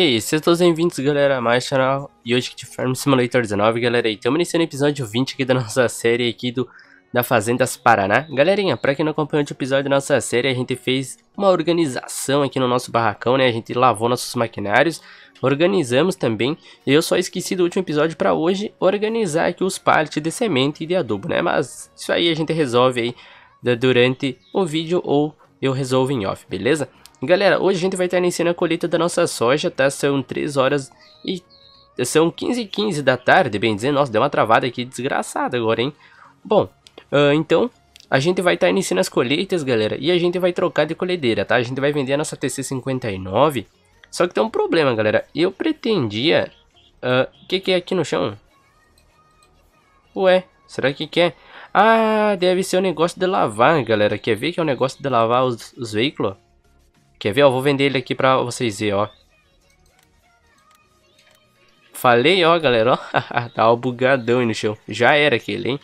Ei, sejam todos bem-vindos, galera, a mais canal e hoje que de Farm Simulator 19, galera, e estamos iniciando o episódio 20 aqui da nossa série aqui do, da Fazendas Paraná. Galerinha, pra quem não acompanhou o episódio da nossa série, a gente fez uma organização aqui no nosso barracão, né, a gente lavou nossos maquinários, organizamos também, eu só esqueci do último episódio pra hoje organizar aqui os pallets de semente e de adubo, né, mas isso aí a gente resolve aí durante o vídeo ou eu resolvo em off, beleza? Galera, hoje a gente vai estar iniciando a colheita da nossa soja, tá? São 3 horas e... São 15 e 15 da tarde, bem dizer. Nossa, deu uma travada aqui desgraçada agora, hein? Bom, uh, então... A gente vai estar iniciando as colheitas, galera, e a gente vai trocar de colhedeira, tá? A gente vai vender a nossa TC59. Só que tem um problema, galera. Eu pretendia... Ah, o uh, que que é aqui no chão? Ué, será que que é? Ah, deve ser o um negócio de lavar, galera. Quer ver que é o um negócio de lavar os, os veículos? Quer ver? Eu vou vender ele aqui pra vocês verem, ó. Falei, ó, galera, ó. Tava tá bugadão aí no chão. Já era aquele, hein?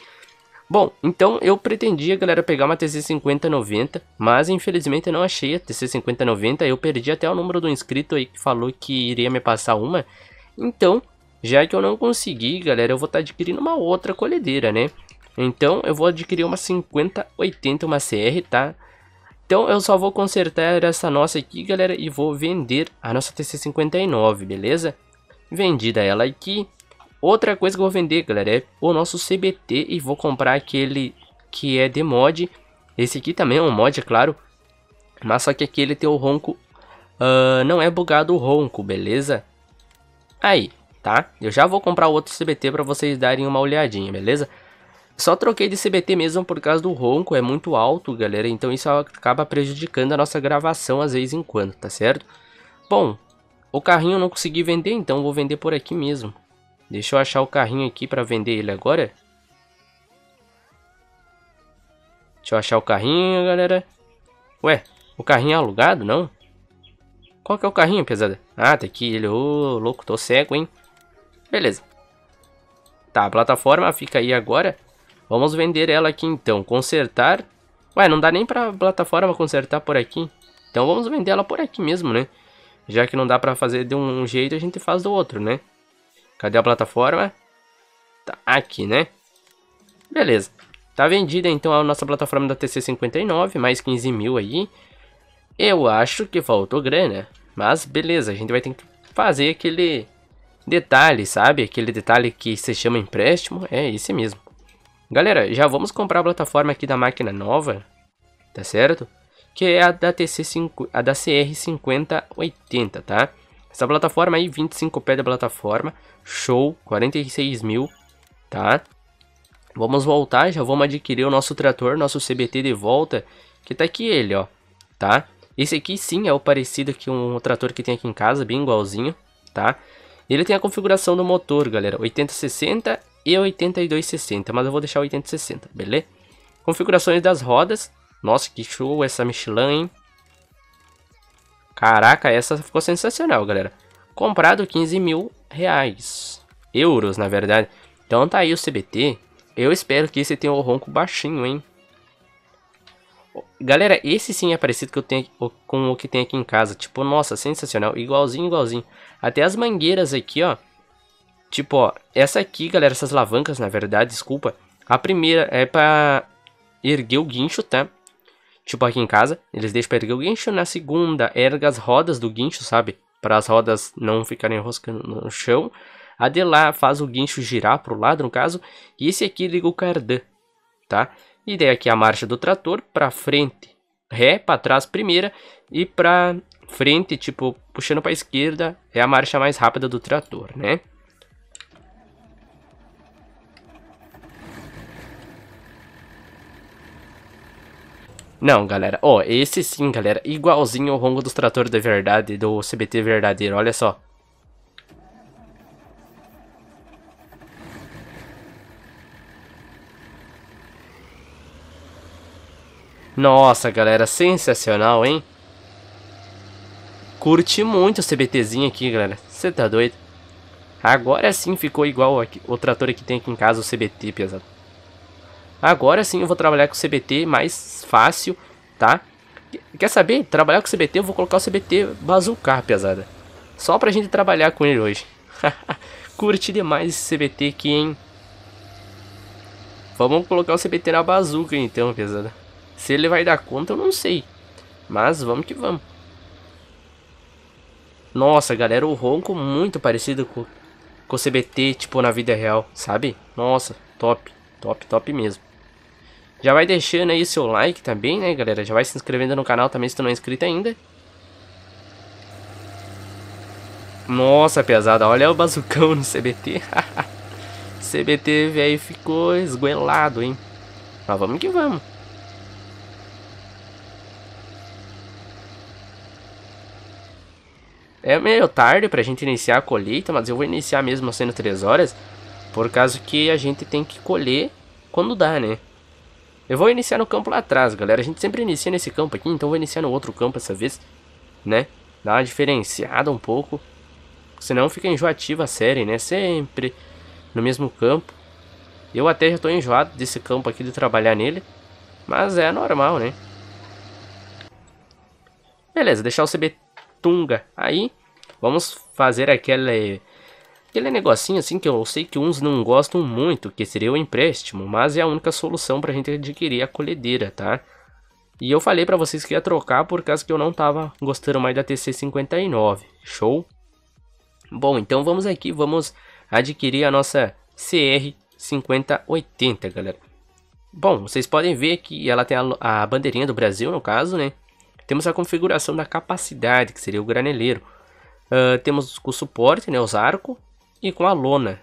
Bom, então eu pretendia, galera, pegar uma TC5090, mas infelizmente eu não achei a TC5090, eu perdi até o número do inscrito aí que falou que iria me passar uma. Então, já que eu não consegui, galera, eu vou estar tá adquirindo uma outra colhedeira, né? Então, eu vou adquirir uma 5080, uma CR, tá? Então eu só vou consertar essa nossa aqui, galera, e vou vender a nossa TC59, beleza? Vendida ela aqui. Outra coisa que eu vou vender, galera, é o nosso CBT e vou comprar aquele que é de mod. Esse aqui também é um mod, é claro. Mas só que aqui ele tem o ronco... Uh, não é bugado o ronco, beleza? Aí, tá? Eu já vou comprar outro CBT para vocês darem uma olhadinha, beleza? Só troquei de CBT mesmo por causa do ronco, é muito alto, galera, então isso acaba prejudicando a nossa gravação às vezes em quando, tá certo? Bom, o carrinho eu não consegui vender, então vou vender por aqui mesmo. Deixa eu achar o carrinho aqui para vender ele agora. Deixa eu achar o carrinho, galera. Ué, o carrinho é alugado, não? Qual que é o carrinho, pesada? Ah, tá aqui ele. Ô, oh, louco, tô cego, hein? Beleza. Tá, a plataforma fica aí agora. Vamos vender ela aqui então. Consertar. Ué, não dá nem pra plataforma consertar por aqui. Então vamos vender ela por aqui mesmo, né? Já que não dá pra fazer de um jeito, a gente faz do outro, né? Cadê a plataforma? Tá aqui, né? Beleza. Tá vendida então a nossa plataforma da TC59, mais 15 mil aí. Eu acho que faltou grana, mas beleza, a gente vai ter que fazer aquele detalhe, sabe? Aquele detalhe que se chama empréstimo, é esse mesmo. Galera, já vamos comprar a plataforma aqui da máquina nova, tá certo? Que é a da, TC5, a da CR5080, tá? Essa plataforma aí, 25 pé da plataforma, show, 46 mil, tá? Vamos voltar, já vamos adquirir o nosso trator, nosso CBT de volta, que tá aqui ele, ó, tá? Esse aqui sim é o parecido que um trator que tem aqui em casa, bem igualzinho, tá? Ele tem a configuração do motor, galera, 8060 e 8260, mas eu vou deixar 8060, beleza? Configurações das rodas. Nossa, que show essa Michelin, hein? Caraca, essa ficou sensacional, galera. Comprado 15 mil reais. Euros, na verdade. Então tá aí o CBT. Eu espero que esse tenha o ronco baixinho, hein? Galera, esse sim é parecido que eu tenho, com o que tem aqui em casa. Tipo, nossa, sensacional. Igualzinho, igualzinho. Até as mangueiras aqui, ó. Tipo, ó, essa aqui, galera, essas alavancas, na verdade, desculpa. A primeira é pra erguer o guincho, tá? Tipo aqui em casa, eles deixam pra erguer o guincho. Na segunda, erga as rodas do guincho, sabe? Para as rodas não ficarem roscando no chão. A de lá faz o guincho girar pro lado, no caso. E esse aqui liga o cardan, tá? E daí aqui a marcha do trator para frente, ré, para trás primeira e para frente, tipo, puxando para esquerda, é a marcha mais rápida do trator, né? Não, galera. Ó, oh, esse sim, galera. Igualzinho ao Rongo dos Trator da Verdade, do CBT Verdadeiro. Olha só. Nossa, galera. Sensacional, hein? Curti muito o CBTzinho aqui, galera. Você tá doido? Agora sim ficou igual aqui, o trator que tem aqui em casa, o CBT, pesado. Agora sim eu vou trabalhar com CBT mais fácil, tá? Quer saber? Trabalhar com CBT, eu vou colocar o CBT Bazooka, pesada. Só pra gente trabalhar com ele hoje. Curti demais esse CBT aqui, hein? Vamos colocar o CBT na bazuca então, pesada. Se ele vai dar conta, eu não sei. Mas vamos que vamos. Nossa, galera, o ronco muito parecido com, com o CBT, tipo, na vida real, sabe? Nossa, top, top, top mesmo. Já vai deixando aí seu like também, né, galera? Já vai se inscrevendo no canal também se tu não é inscrito ainda. Nossa, pesada, olha o bazucão no CBT. CBT, velho, ficou esguelado, hein? Mas vamos que vamos. É meio tarde pra gente iniciar a colheita, mas eu vou iniciar mesmo sendo 3 horas, por causa que a gente tem que colher quando dá, né? Eu vou iniciar no campo lá atrás, galera. A gente sempre inicia nesse campo aqui, então vou iniciar no outro campo essa vez, né? Dá uma diferenciada um pouco. Senão fica enjoativa a série, né? Sempre no mesmo campo. Eu até já estou enjoado desse campo aqui de trabalhar nele. Mas é normal, né? Beleza, deixar o CB Tunga aí. Vamos fazer aquele Aquele negocinho assim que eu sei que uns não gostam muito, que seria o empréstimo, mas é a única solução pra gente adquirir a colhedeira, tá? E eu falei para vocês que ia trocar por causa que eu não tava gostando mais da TC59, show? Bom, então vamos aqui, vamos adquirir a nossa CR5080, galera. Bom, vocês podem ver que ela tem a, a bandeirinha do Brasil, no caso, né? Temos a configuração da capacidade, que seria o graneleiro. Uh, temos o suporte, né, os arcos, e com a lona.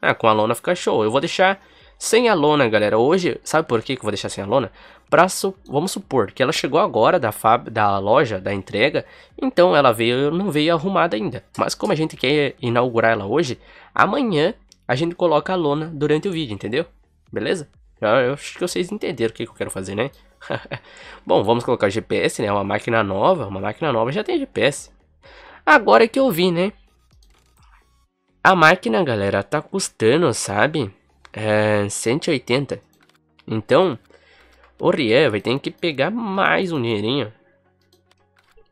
Ah, com a lona fica show. Eu vou deixar sem a lona, galera. Hoje, sabe por que eu vou deixar sem a lona? Pra su vamos supor que ela chegou agora da, fab da loja, da entrega, então ela veio, não veio arrumada ainda. Mas como a gente quer inaugurar ela hoje, amanhã a gente coloca a lona durante o vídeo, entendeu? Beleza? Eu acho que vocês entenderam o que, que eu quero fazer, né? Bom, vamos colocar o GPS, né? Uma máquina nova, uma máquina nova já tem GPS. Agora que eu vi, né? A máquina, galera, tá custando, sabe? É, 180. Então, o Rian vai ter que pegar mais um dinheirinho.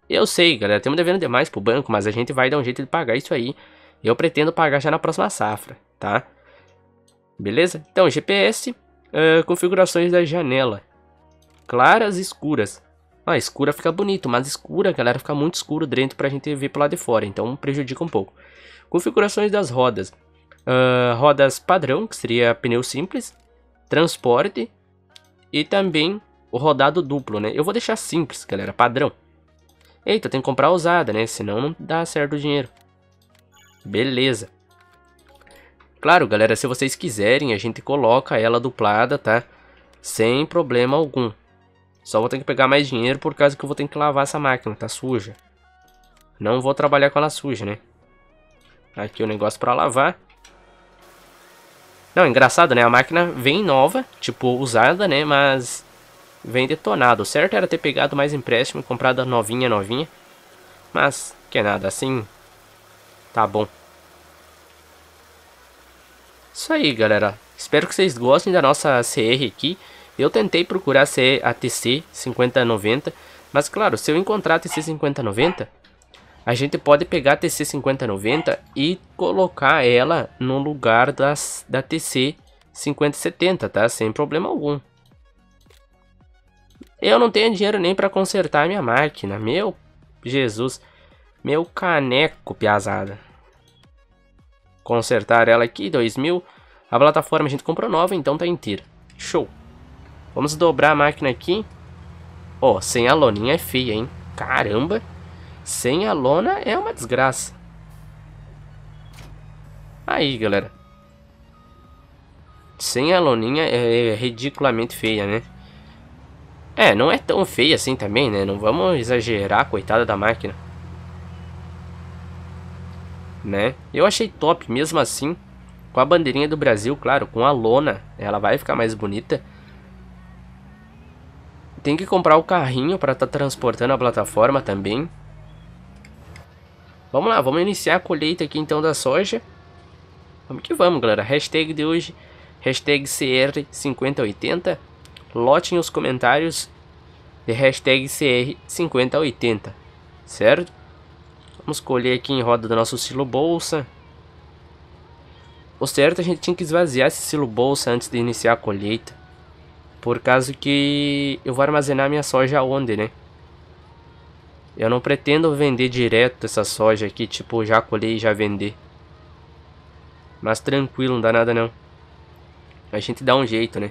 Eu sei, galera, estamos devendo demais pro banco, mas a gente vai dar um jeito de pagar isso aí. Eu pretendo pagar já na próxima safra, tá? Beleza? Então, GPS, uh, configurações da janela. Claras e escuras. Ah, escura fica bonito, mas escura, galera, fica muito escuro dentro pra gente ver pro lado de fora, então prejudica um pouco. Configurações das rodas. Uh, rodas padrão, que seria pneu simples, transporte e também o rodado duplo, né? Eu vou deixar simples, galera, padrão. Eita, tem que comprar usada, né? Senão não dá certo o dinheiro. Beleza. Claro, galera, se vocês quiserem, a gente coloca ela duplada, tá? Sem problema algum. Só vou ter que pegar mais dinheiro por causa que eu vou ter que lavar essa máquina, tá suja. Não vou trabalhar com ela suja, né? Aqui o negócio para lavar. Não, engraçado, né? A máquina vem nova, tipo, usada, né? Mas vem detonado. O certo era ter pegado mais empréstimo, comprado a novinha, novinha. Mas, que nada, assim... Tá bom. Isso aí, galera. Espero que vocês gostem da nossa CR aqui. Eu tentei procurar ser a TC 5090, mas claro, se eu encontrar a TC 5090, a gente pode pegar a TC 5090 e colocar ela no lugar das, da TC 5070, tá? Sem problema algum. Eu não tenho dinheiro nem para consertar minha máquina. Meu Jesus, meu caneco, piazada. Consertar ela aqui, 2000. A plataforma a gente comprou nova, então tá inteira. Show. Vamos dobrar a máquina aqui. Ó, oh, sem a loninha é feia, hein? Caramba. Sem a lona é uma desgraça. Aí, galera. Sem a loninha é, é ridiculamente feia, né? É, não é tão feia assim também, né? Não vamos exagerar, coitada da máquina. Né? Eu achei top, mesmo assim. Com a bandeirinha do Brasil, claro, com a lona, ela vai ficar mais bonita. Tem que comprar o carrinho para estar tá transportando a plataforma também. Vamos lá, vamos iniciar a colheita aqui então da soja. Vamos que vamos, galera. Hashtag de hoje, hashtag CR5080. Lotem os comentários de hashtag CR5080, certo? Vamos colher aqui em roda do nosso silo bolsa. O certo a gente tinha que esvaziar esse silo bolsa antes de iniciar a colheita. Por causa que eu vou armazenar minha soja onde, né? Eu não pretendo vender direto essa soja aqui, tipo, já colher e já vender. Mas tranquilo, não dá nada não. A gente dá um jeito, né?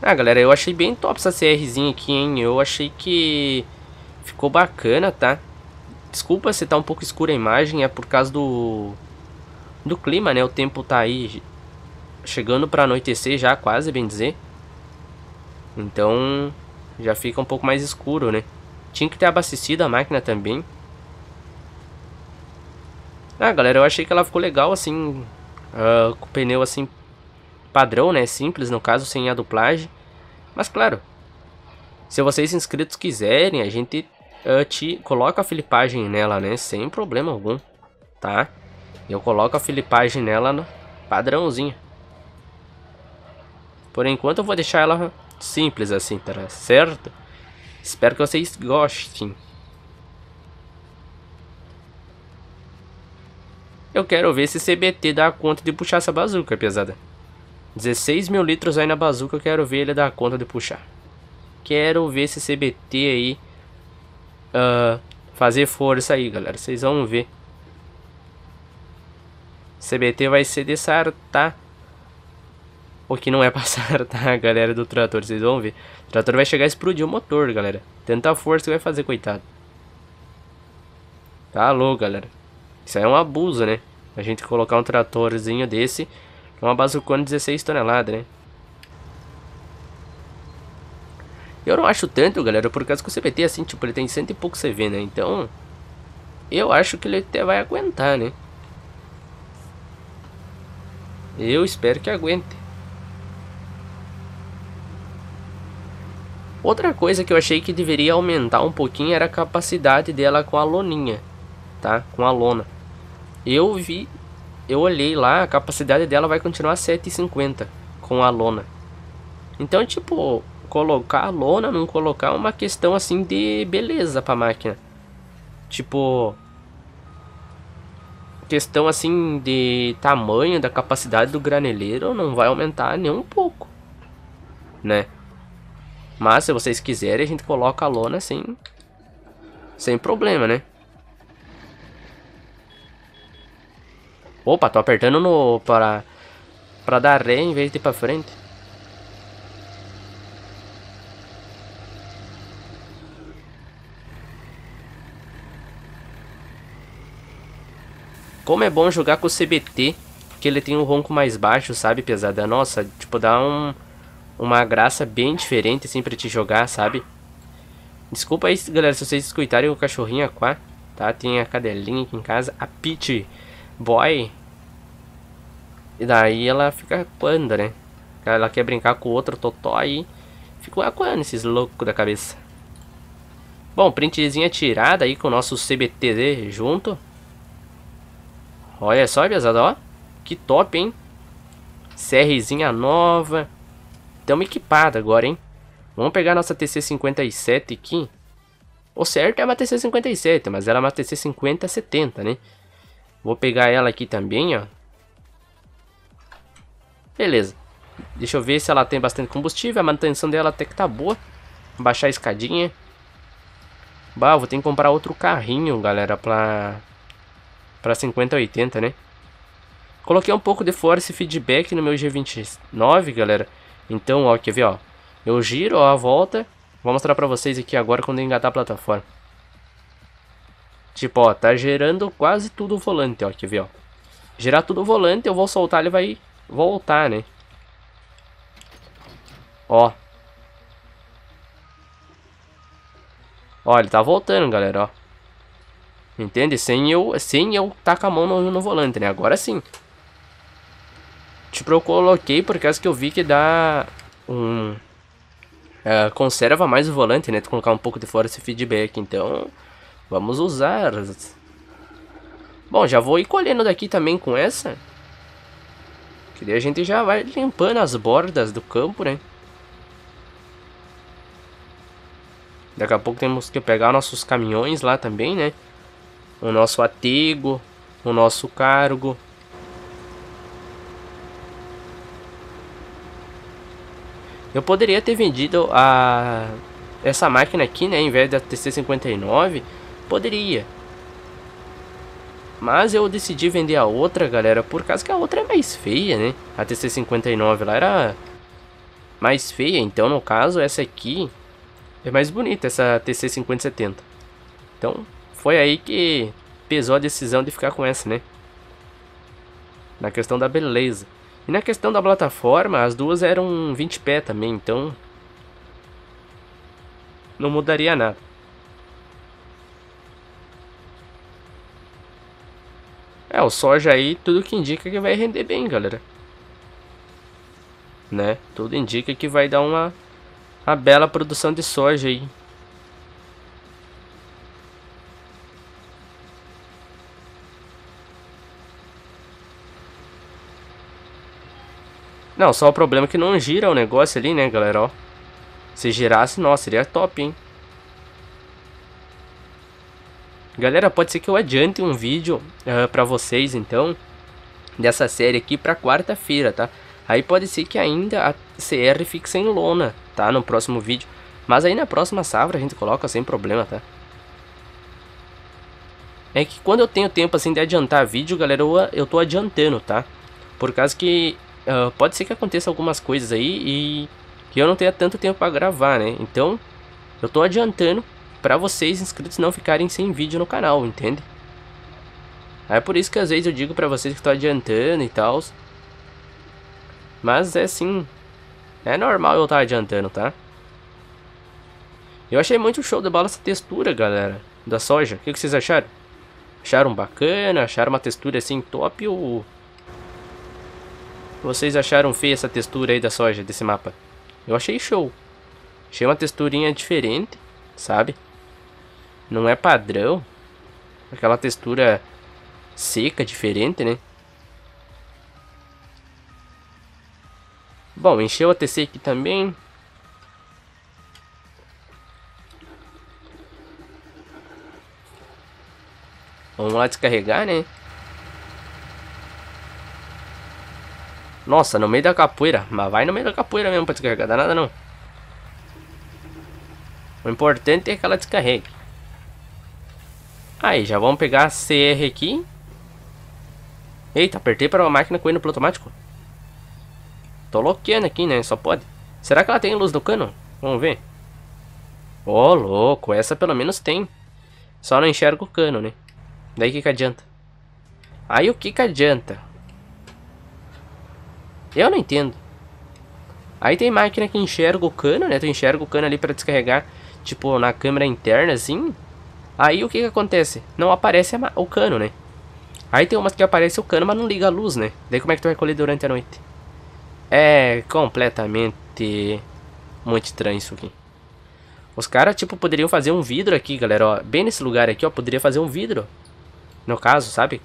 Ah, galera, eu achei bem top essa CRzinha aqui, hein? Eu achei que ficou bacana, tá? Desculpa se tá um pouco escura a imagem, é por causa do do clima, né? O tempo tá aí chegando para anoitecer já, quase, bem dizer. Então, já fica um pouco mais escuro, né? Tinha que ter abastecido a máquina também. Ah, galera, eu achei que ela ficou legal, assim, uh, com o pneu, assim, padrão, né? Simples, no caso, sem a duplagem. Mas, claro, se vocês inscritos quiserem, a gente uh, te coloca a filipagem nela, né? Sem problema algum, tá? Eu coloco a filipagem nela no padrãozinho. Por enquanto, eu vou deixar ela simples assim, tá certo? Espero que vocês gostem. Eu quero ver se CBT dá conta de puxar essa bazuca, pesada. 16 mil litros aí na bazuca, eu quero ver ele dar conta de puxar. Quero ver esse CBT aí uh, fazer força aí, galera. Vocês vão ver. CBT vai ser de tá porque não é passar, tá, galera do trator, vocês vão ver. O trator vai chegar e explodir o motor, galera. Tanta força que vai fazer, coitado. Tá louco, galera. Isso aí é um abuso, né? A gente colocar um tratorzinho desse é uma bazucona de 16 toneladas, né? Eu não acho tanto, galera, por causa que o CPT, assim, tipo, ele tem cento e pouco CV, né? Então, eu acho que ele até vai aguentar, né? Eu espero que aguente. Outra coisa que eu achei que deveria aumentar um pouquinho era a capacidade dela com a loninha, tá? Com a lona. Eu vi, eu olhei lá, a capacidade dela vai continuar 7,50 com a lona. Então, tipo, colocar a lona, não colocar, é uma questão assim de beleza pra máquina. Tipo, questão assim de tamanho, da capacidade do graneleiro, não vai aumentar nem um pouco, né? Mas se vocês quiserem, a gente coloca a lona assim, sem problema, né? Opa, tô apertando no para para dar ré em vez de ir para frente. Como é bom jogar com o CBT, que ele tem um ronco mais baixo, sabe, pesada? Nossa, tipo, dá um uma graça bem diferente, assim, pra te jogar, sabe? Desculpa aí, galera, se vocês escutarem o cachorrinho aquá, tá? Tem a cadelinha aqui em casa, a Peach Boy. E daí ela fica quando, né? Ela quer brincar com o outro totó aí. Ficou aquando esses loucos da cabeça. Bom, printzinha tirada aí com o nosso CBTD junto. Olha só, pesado, ó. Que top, hein? CRzinha nova. Estamos equipados agora, hein? Vamos pegar nossa TC-57 aqui. O certo é uma TC-57, mas ela é uma TC-50-70, né? Vou pegar ela aqui também, ó. Beleza. Deixa eu ver se ela tem bastante combustível. A manutenção dela até que tá boa. baixar a escadinha. Bah, vou ter que comprar outro carrinho, galera, pra... Pra 50, 80, né? Coloquei um pouco de force feedback no meu G29, galera. Então, ó, quer ver, ó. Eu giro, ó, a volta. Vou mostrar pra vocês aqui agora quando eu engatar a plataforma. Tipo, ó, tá gerando quase tudo o volante, ó, quer ver, ó. Girar tudo o volante, eu vou soltar, ele vai voltar, né? Ó. Ó, ele tá voltando, galera, ó. Entende? Sem eu, sem eu tacar a mão no, no volante, né? Agora sim. Tipo, eu coloquei por causa que eu vi que dá um... Uh, conserva mais o volante, né? Tu colocar um pouco de fora esse feedback, então... Vamos usar. Bom, já vou ir colhendo daqui também com essa. Que daí a gente já vai limpando as bordas do campo, né? Daqui a pouco temos que pegar nossos caminhões lá também, né? O nosso atego, o nosso cargo, Eu poderia ter vendido a essa máquina aqui, né, em vez da TC59, poderia. Mas eu decidi vender a outra, galera, por causa que a outra é mais feia, né? A TC59 lá era mais feia, então no caso essa aqui é mais bonita, essa TC5070. Então foi aí que pesou a decisão de ficar com essa, né? Na questão da beleza. E na questão da plataforma, as duas eram 20 pé também, então não mudaria nada. É, o soja aí tudo que indica que vai render bem, galera. Né? Tudo indica que vai dar uma, uma bela produção de soja aí. Não, só o problema é que não gira o negócio ali, né, galera, ó. Se girasse, nossa, seria top, hein. Galera, pode ser que eu adiante um vídeo uh, pra vocês, então, dessa série aqui pra quarta-feira, tá? Aí pode ser que ainda a CR fique sem lona, tá? No próximo vídeo. Mas aí na próxima safra a gente coloca sem problema, tá? É que quando eu tenho tempo assim de adiantar vídeo, galera, eu, eu tô adiantando, tá? Por causa que uh, pode ser que aconteça algumas coisas aí e que eu não tenha tanto tempo para gravar, né? Então, eu tô adiantando para vocês inscritos não ficarem sem vídeo no canal, entende? É por isso que às vezes eu digo para vocês que tô adiantando e tal. Mas é assim, é normal eu estar tá adiantando, tá? Eu achei muito show de bola essa textura, galera, da soja. O que, que vocês acharam? Acharam bacana? Acharam uma textura assim top ou vocês acharam feia essa textura aí da soja, desse mapa? Eu achei show. Achei uma texturinha diferente, sabe? Não é padrão. Aquela textura seca, diferente, né? Bom, encheu a TC aqui também. Vamos lá descarregar, né? Nossa, no meio da capoeira. Mas vai no meio da capoeira mesmo pra descarregar. Dá nada não. O importante é que ela descarregue. Aí, já vamos pegar a CR aqui. Eita, apertei para a máquina correndo pro automático. Tô loqueando aqui, né? Só pode. Será que ela tem luz do cano? Vamos ver. Ô, oh, louco. Essa pelo menos tem. Só não enxerga o cano, né? Daí o que, que adianta? Aí o que que adianta? Eu não entendo. Aí tem máquina que enxerga o cano, né? Tu enxerga o cano ali para descarregar, tipo, na câmera interna, assim. Aí o que que acontece? Não aparece o cano, né? Aí tem umas que aparece o cano, mas não liga a luz, né? Daí como é que tu vai colher durante a noite? É completamente muito estranho isso aqui. Os caras, tipo, poderiam fazer um vidro aqui, galera, ó. Bem nesse lugar aqui, ó, poderia fazer um vidro. No caso, sabe?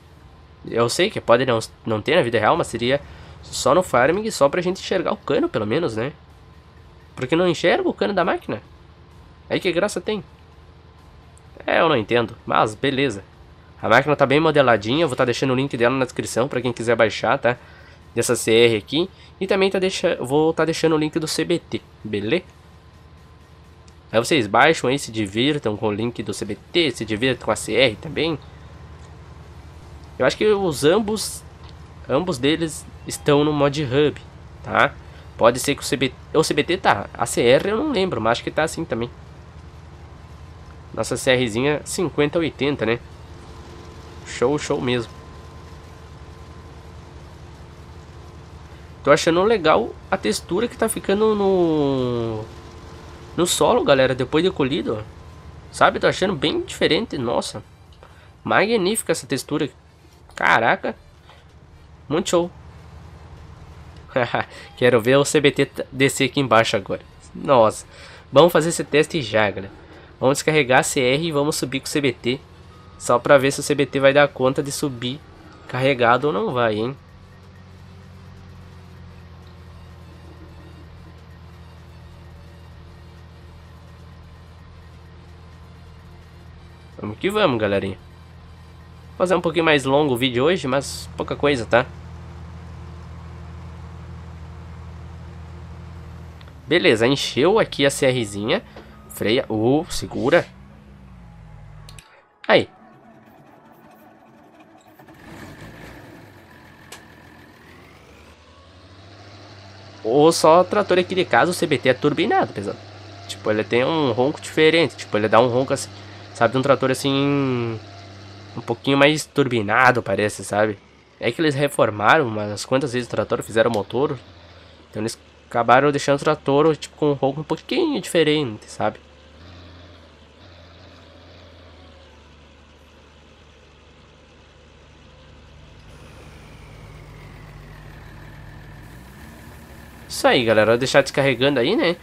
Eu sei que pode não, não ter na vida real, mas seria só no farming, só pra gente enxergar o cano, pelo menos, né? Porque não enxerga o cano da máquina. Aí que graça tem. É, eu não entendo, mas beleza. A máquina tá bem modeladinha, vou estar tá deixando o link dela na descrição para quem quiser baixar, tá? Dessa CR aqui. E também tá deixa... vou estar tá deixando o link do CBT, beleza? Aí vocês baixam aí, se divirtam com o link do CBT, se divirtam com a CR também. Eu acho que os ambos, ambos deles estão no mod hub, tá? Pode ser que o CBT, o CBT tá, a CR eu não lembro, mas acho que tá assim também. Nossa CRzinha 5080, né? Show, show mesmo. Tô achando legal a textura que tá ficando no no solo, galera, depois de colhido. Sabe? Tô achando bem diferente, nossa. Magnífica essa textura. Caraca. Muito show. Quero ver o CBT descer aqui embaixo agora. Nossa. Vamos fazer esse teste já, galera. Vamos descarregar a CR e vamos subir com o CBT. Só pra ver se o CBT vai dar conta de subir carregado ou não vai, hein? Vamos que vamos, galerinha. Vou fazer um pouquinho mais longo o vídeo hoje, mas pouca coisa, tá? Beleza, encheu aqui a CRzinha. Freia. Uh, segura. Aí. Ou só o trator aqui de casa, o CBT é turbinado, pesado. Tipo, ele tem um ronco diferente. Tipo, ele dá um ronco assim. Sabe, um trator assim. Um pouquinho mais turbinado, parece, sabe? É que eles reformaram umas quantas vezes o trator, fizeram motor. Então eles Acabaram deixando o trator tipo, com um roubo um pouquinho diferente, sabe? Isso aí, galera. Vou deixar descarregando aí, né?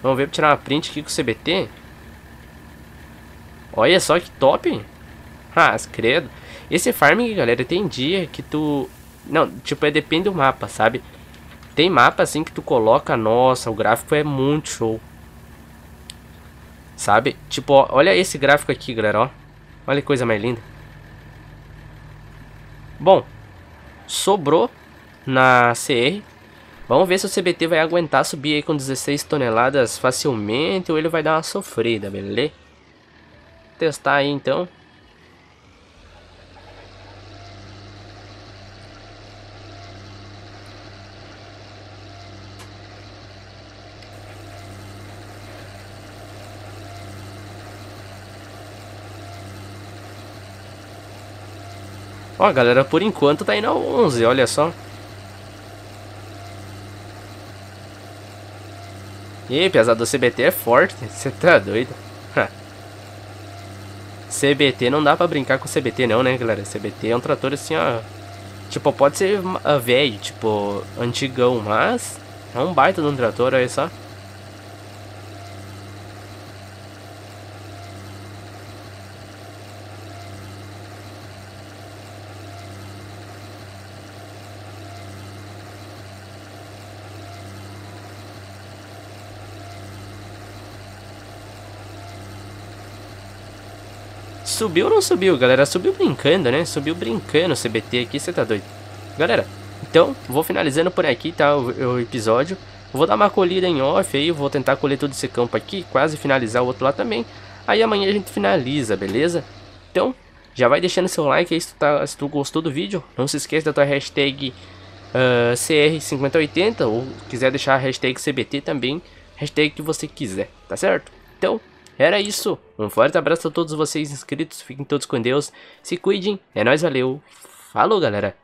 Vamos ver pra tirar uma print aqui com o CBT. Olha só que top. Ah, credo. Esse farming, galera, tem dia que tu... Não, tipo, é, depende do mapa, sabe? Tem mapa assim que tu coloca, nossa, o gráfico é muito show. Sabe? Tipo, ó, olha esse gráfico aqui, galera, ó. Olha que coisa mais linda. Bom, sobrou na CR. Vamos ver se o CBT vai aguentar subir aí com 16 toneladas facilmente ou ele vai dar uma sofrida, beleza? Testar aí então. Ó, galera, por enquanto tá indo ao 11, olha só. Ih, pesado, o CBT é forte, você tá doido. CBT não dá pra brincar com CBT não, né, galera? CBT é um trator assim, ó... Tipo, pode ser uh, velho, tipo, antigão, mas... É um baita de um trator, olha só. Subiu ou não subiu, galera? Subiu brincando, né? Subiu brincando o CBT aqui, você tá doido. Galera, então, vou finalizando por aqui, tá? O, o episódio. Vou dar uma colhida em off aí, vou tentar colher todo esse campo aqui, quase finalizar o outro lá também. Aí amanhã a gente finaliza, beleza? Então, já vai deixando seu like aí se tu, tá, se tu gostou do vídeo. Não se esqueça da tua hashtag uh, ah, CR5080 ou quiser deixar a hashtag CBT também, hashtag que você quiser, tá certo? Então, era isso. Um forte abraço a todos vocês inscritos. Fiquem todos com Deus. Se cuidem. É nóis, valeu. Falou, galera.